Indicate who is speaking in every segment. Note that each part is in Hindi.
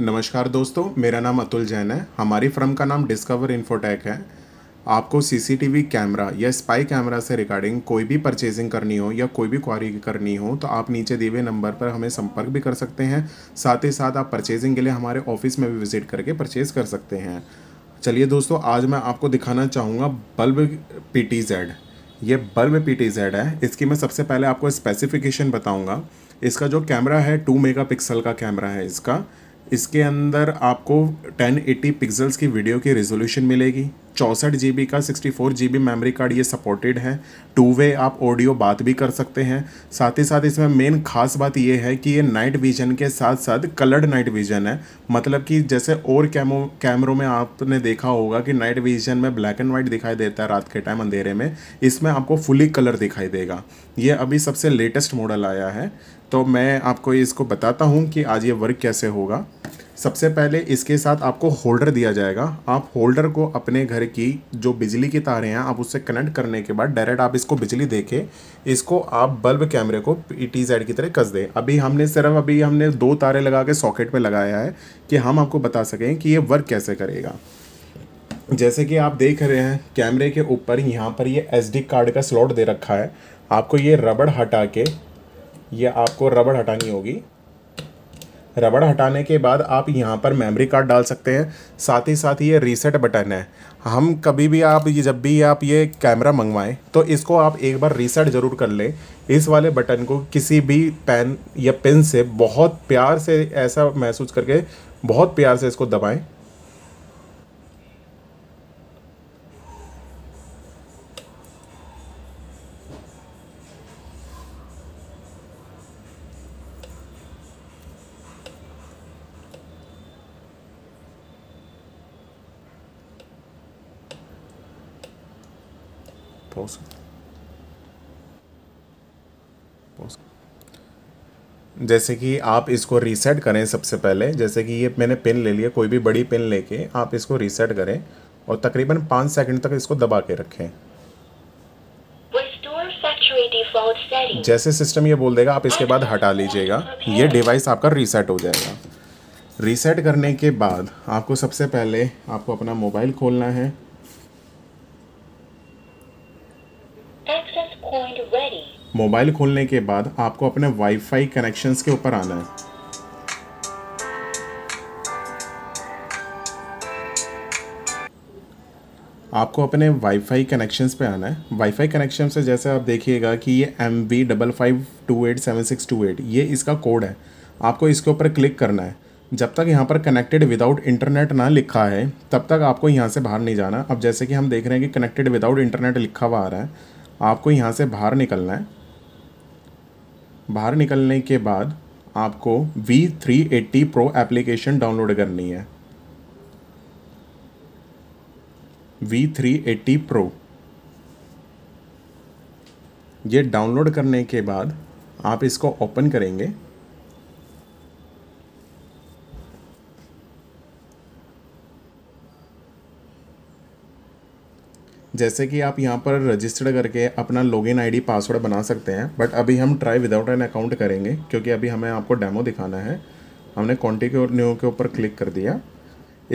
Speaker 1: नमस्कार दोस्तों मेरा नाम अतुल जैन है हमारी फर्म का नाम डिस्कवर इन्फोटेक है आपको सीसीटीवी कैमरा या स्पाई कैमरा से रिगार्डिंग कोई भी परचेजिंग करनी हो या कोई भी क्वारी करनी हो तो आप नीचे दिए हुए नंबर पर हमें संपर्क भी कर सकते हैं साथ ही साथ आप परचेजिंग के लिए हमारे ऑफिस में भी विजिट करके परचेज़ कर सकते हैं चलिए दोस्तों आज मैं आपको दिखाना चाहूँगा बल्ब पी टी जेड ये बल्ब पी टी जेड है इसकी मैं सबसे पहले आपको स्पेसिफिकेशन बताऊँगा इसका जो कैमरा है टू मेगा पिक्सल का कैमरा है इसका इसके अंदर आपको 1080 पिक्सल्स की वीडियो की रेजोल्यूशन मिलेगी चौंसठ जी का sixty four G memory card ये सपोर्टेड है टू वे आप ऑडियो बात भी कर सकते हैं साथ ही साथ इसमें मेन खास बात ये है कि ये नाइट विजन के साथ साथ कलर्ड नाइट विजन है मतलब कि जैसे और कैमो कैमरों में आपने देखा होगा कि नाइट विजन में ब्लैक एंड वाइट दिखाई देता है रात के टाइम अंधेरे में इसमें आपको फुली कलर दिखाई देगा ये अभी सबसे लेटेस्ट मॉडल आया है तो मैं आपको इसको बताता हूँ कि आज ये वर्क कैसे होगा सबसे पहले इसके साथ आपको होल्डर दिया जाएगा आप होल्डर को अपने घर की जो बिजली की तारें हैं आप उससे कनेक्ट करने के बाद डायरेक्ट आप इसको बिजली दे के इसको आप बल्ब कैमरे को टी जेड की तरह कस दें अभी हमने सिर्फ अभी हमने दो तारे लगा के सॉकेट में लगाया है कि हम आपको बता सकें कि ये वर्क कैसे करेगा जैसे कि आप देख रहे हैं कैमरे के ऊपर यहाँ पर ये एस कार्ड का स्लॉट दे रखा है आपको ये रबड़ हटा के ये आपको रबड़ हटानी होगी रबड़ हटाने के बाद आप यहाँ पर मेमोरी कार्ड डाल सकते हैं साथ ही साथ ये रीसेट बटन है हम कभी भी आप ये जब भी आप ये कैमरा मंगवाएं तो इसको आप एक बार रीसेट ज़रूर कर लें इस वाले बटन को किसी भी पेन या पिन से बहुत प्यार से ऐसा महसूस करके बहुत प्यार से इसको दबाएँ Pause. Pause. जैसे कि आप इसको रीसेट करें सबसे पहले जैसे कि ये मैंने पिन ले लिया कोई भी बड़ी पिन लेके आप इसको रीसेट करें और तकरीबन पाँच सेकंड तक इसको दबा के रखें जैसे सिस्टम ये बोल देगा आप इसके बाद हटा लीजिएगा ये डिवाइस आपका रीसेट हो जाएगा रीसेट करने के बाद आपको सबसे पहले आपको अपना मोबाइल खोलना है मोबाइल खोलने के बाद आपको अपने वाईफाई कनेक्शंस के ऊपर आना है आपको अपने वाईफाई कनेक्शंस पे आना है वाईफाई कनेक्शन से जैसे आप देखिएगा कि ये M V double five two eight seven six two eight ये इसका कोड है आपको इसके ऊपर क्लिक करना है जब तक यहाँ पर कनेक्टेड विदाउट इंटरनेट ना लिखा है तब तक आपको यहाँ से बाहर नहीं जाना अब जैसे कि हम देख रहे हैं कि कनेक्टेड विदाउट इंटरनेट लिखा हुआ आ रहा है आपको यहाँ से बाहर निकलना है बाहर निकलने के बाद आपको V380 Pro एप्लीकेशन डाउनलोड करनी है V380 Pro ये डाउनलोड करने के बाद आप इसको ओपन करेंगे जैसे कि आप यहाँ पर रजिस्टर्ड करके अपना लॉगिन आईडी पासवर्ड बना सकते हैं बट अभी हम ट्राई विदाउट एन अकाउंट करेंगे क्योंकि अभी हमें आपको डेमो दिखाना है हमने कॉन्टिक न्यू के ऊपर क्लिक कर दिया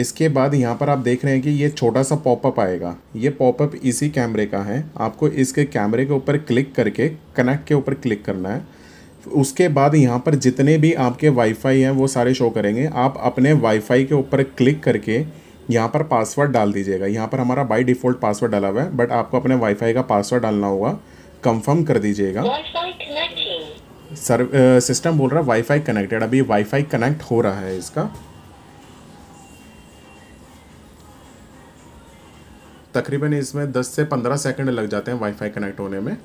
Speaker 1: इसके बाद यहाँ पर आप देख रहे हैं कि ये छोटा सा पॉपअप आएगा ये पॉपअप इसी कैमरे का है आपको इसके कैमरे के ऊपर क्लिक करके कनेक्ट के ऊपर क्लिक करना है उसके बाद यहाँ पर जितने भी आपके वाईफाई हैं वो सारे शो करेंगे आप अपने वाईफाई के ऊपर क्लिक करके यहाँ पर पासवर्ड डाल दीजिएगा यहाँ पर हमारा बाई डिफ़ॉल्ट पासवर्ड डाला हुआ है बट आपको अपने वाईफाई का पासवर्ड डालना होगा कंफर्म कर दीजिएगा सर सिस्टम बोल रहा है वाईफाई कनेक्टेड अभी वाईफाई कनेक्ट हो रहा है इसका तकरीबन इसमें 10 से 15 सेकंड लग जाते हैं वाईफाई कनेक्ट होने में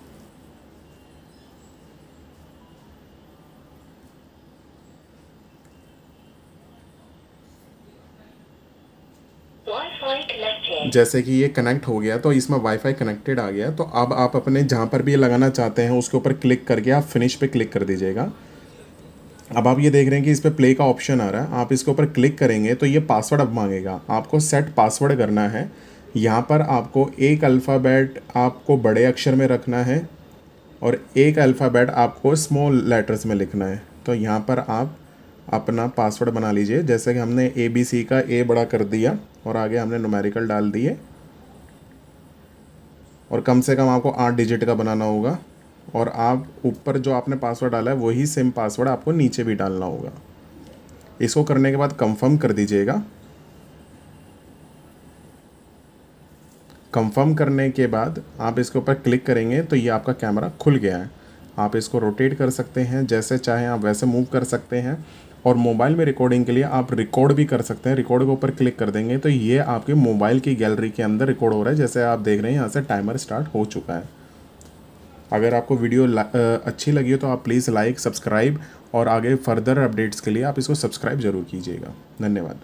Speaker 1: जैसे कि ये कनेक्ट हो गया तो इसमें वाईफाई कनेक्टेड आ गया तो अब आप अपने जहाँ पर भी ये लगाना चाहते हैं उसके ऊपर क्लिक करके आप फिनिश पे क्लिक कर दीजिएगा अब आप ये देख रहे हैं कि इस पर प्ले का ऑप्शन आ रहा है आप इसके ऊपर क्लिक करेंगे तो ये पासवर्ड अब मांगेगा आपको सेट पासवर्ड करना है यहाँ पर आपको एक अल्फ़ाबैट आपको बड़े अक्षर में रखना है और एक अल्फ़ाबैट आपको स्मॉल लेटर्स में लिखना है तो यहाँ पर आप अपना पासवर्ड बना लीजिए जैसे कि हमने ए बी सी का ए बड़ा कर दिया और आगे हमने नोमेरिकल डाल दिए और कम से कम आपको आठ डिजिट का बनाना होगा और आप ऊपर जो आपने पासवर्ड डाला है वही सेम पासवर्ड आपको नीचे भी डालना होगा इसको करने के बाद कंफर्म कर दीजिएगा कंफर्म करने के बाद आप इसके ऊपर क्लिक करेंगे तो ये आपका कैमरा खुल गया है आप इसको रोटेट कर सकते हैं जैसे चाहें आप वैसे मूव कर सकते हैं और मोबाइल में रिकॉर्डिंग के लिए आप रिकॉर्ड भी कर सकते हैं रिकॉर्ड के ऊपर क्लिक कर देंगे तो ये आपके मोबाइल की गैलरी के अंदर रिकॉर्ड हो रहा है जैसे आप देख रहे हैं यहाँ से टाइमर स्टार्ट हो चुका है अगर आपको वीडियो अच्छी लगी हो तो आप प्लीज़ लाइक सब्सक्राइब और आगे फर्दर अपडेट्स के लिए आप इसको सब्सक्राइब ज़रूर कीजिएगा धन्यवाद